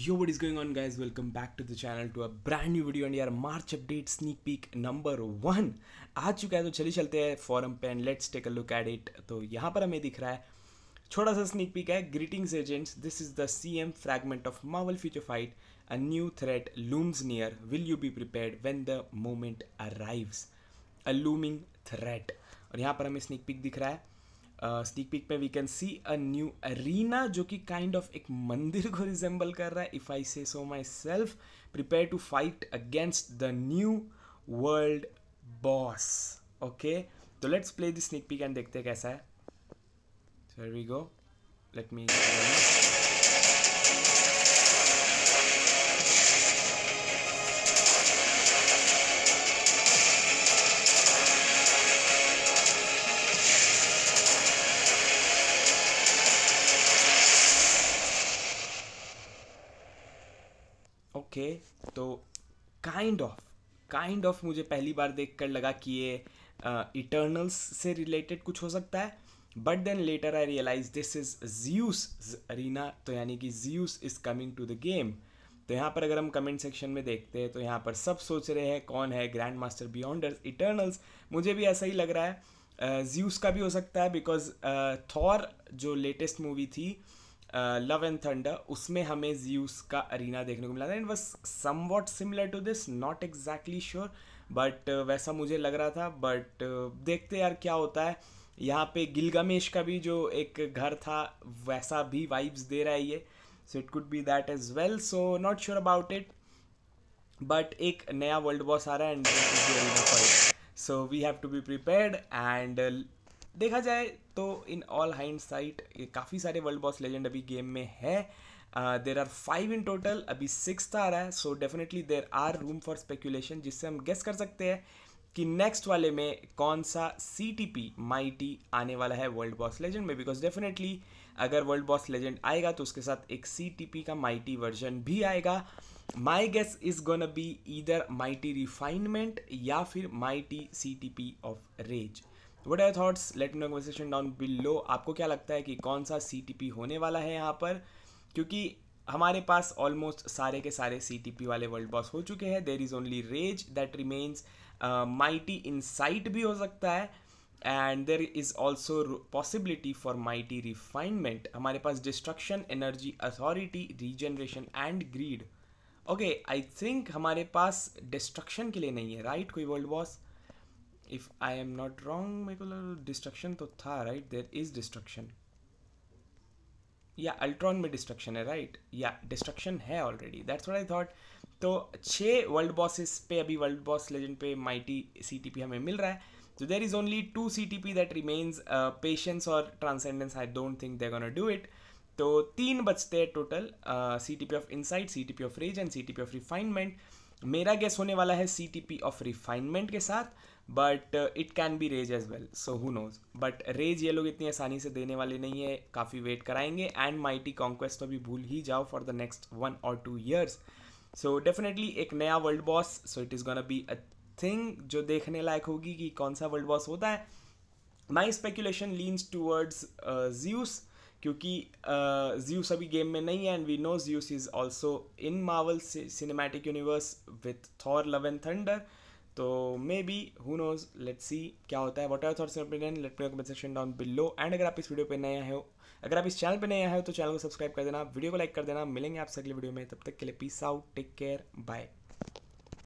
Yo what is going on guys welcome back to the channel to a brand new video and यार March update sneak peek number one आ चुका है तो चलिए चलते हैं फॉरम पे and let's take a look at it तो यहाँ पर हमें दिख रहा है छोटा सा स्नीक पीक है greetings agents this is the C M fragment of Marvel future fight a new threat looms near will you be prepare when the moment arrives a looming threat और यहाँ पर हमें स्नीक पीक दिख रहा है sneak peek पे we can see a new arena जो कि काइंड ऑफ एक मंदिर को रिजेंबल कर रहा है if I say so myself prepare to fight against the new world boss okay तो let's play this sneak peek and देखते कैसा है sir we go let me okay okay, तो काइंड ऑफ काइंड ऑफ मुझे पहली बार देख कर लगा कि ये इटर्नल्स uh, से रिलेटेड कुछ हो सकता है but then later I realize this is Zeus arena तो यानी कि Zeus is coming to the game तो यहाँ पर अगर हम कमेंट सेक्शन में देखते हैं तो यहाँ पर सब सोच रहे हैं कौन है ग्रैंड मास्टर बियॉन्डर्स इटर्नल्स मुझे भी ऐसा ही लग रहा है ज्यूस uh, का भी हो सकता है बिकॉज थॉर uh, जो लेटेस्ट मूवी थी uh, लव एंड थंडर उसमें हमें ज्यूस का अरीना देखने को मिला था and was somewhat similar to this not exactly sure but वैसा मुझे लग रहा था बट uh, देखते यार क्या होता है यहाँ पे गिलगामेश का भी जो एक घर था वैसा भी वाइब्स दे रहा है ये so it could be that is well so not sure about it but एक नया वर्ल्ड बॉस आ रहा है and so we have to be prepared and देखा जाए तो इन ऑल हाइंड साइट काफ़ी सारे वर्ल्ड बॉस लेजेंड अभी गेम में है there are five in total अभी सिक्स तो आ रहा है so definitely there are room for speculation जिससे हम गेस कर सकते हैं कि नेक्स्ट वाले में कौन सा सी टी पी माइटी आने वाला है वर्ल्ड बॉस लेजेंड में बिकॉज डेफिनेटली अगर वर्ल्ड बॉस लेजेंड आएगा तो उसके साथ एक सी टी पी का माइटी वर्जन भी आएगा my guess is gonna be either mighty refinement या फिर mighty C T P of rage what are thoughts let know conversation down below आपको क्या लगता है कि कौन सा सी टी पी होने वाला है यहाँ पर क्योंकि हमारे पास ऑलमोस्ट सारे के सारे सी टी पी वाले वर्ल्ड बॉस हो चुके हैं there is only rage that remains mighty sight भी हो सकता है and there is also possibility for mighty refinement हमारे पास destruction energy authority regeneration and greed okay I think हमारे पास डिस्ट्रक्शन के लिए नहीं है राइट right? कोई world boss if I am not wrong मेरे को डिस्ट्रक्शन तो था राइट देर इज डिस्ट्रक्शन या अल्ट्रॉन में डिस्ट्रक्शन है राइट या डिस्ट्रक्शन है already that's what I thought तो छः वर्ल्ड बॉसेस पे अभी वर्ल्ड बॉस लेजेंड पे माइटी सी टी पी हमें मिल रहा है तो there is only two C T P that remains patience और transcendence I don't think they gonna do it तो तीन बचते हैं total C T P of insight C T P of rage and C T P of refinement मेरा guess होने वाला है C T P of refinement के साथ but it can be rage as well so who knows but rage ये लोग इतनी आसानी से देने वाले नहीं है काफ़ी वेट कराएंगे एंड माइटी कॉन्क्वेस्ट तो भी भूल ही जाओ फॉर द नेक्स्ट वन और टू ईयर्स सो डेफिनेटली एक नया world boss so it is gonna be a thing जो देखने लायक होगी कि कौन सा वर्ल्ड बॉस होता है my speculation leans towards Zeus क्योंकि ज्यूस अभी गेम में नहीं है and we know Zeus is also in Marvel cinematic universe with Thor love and thunder तो maybe who knows let see क्या होता है what are thoughts opinion let me comment section down below and अगर आप इस video पे नए हो अगर आप इस चैनल पे नए हो तो चैनल को सब्सक्राइब कर देना वीडियो को लाइक कर देना मिलेंगे आपसे अगले वीडियो में तब तक के लिए peace out take care bye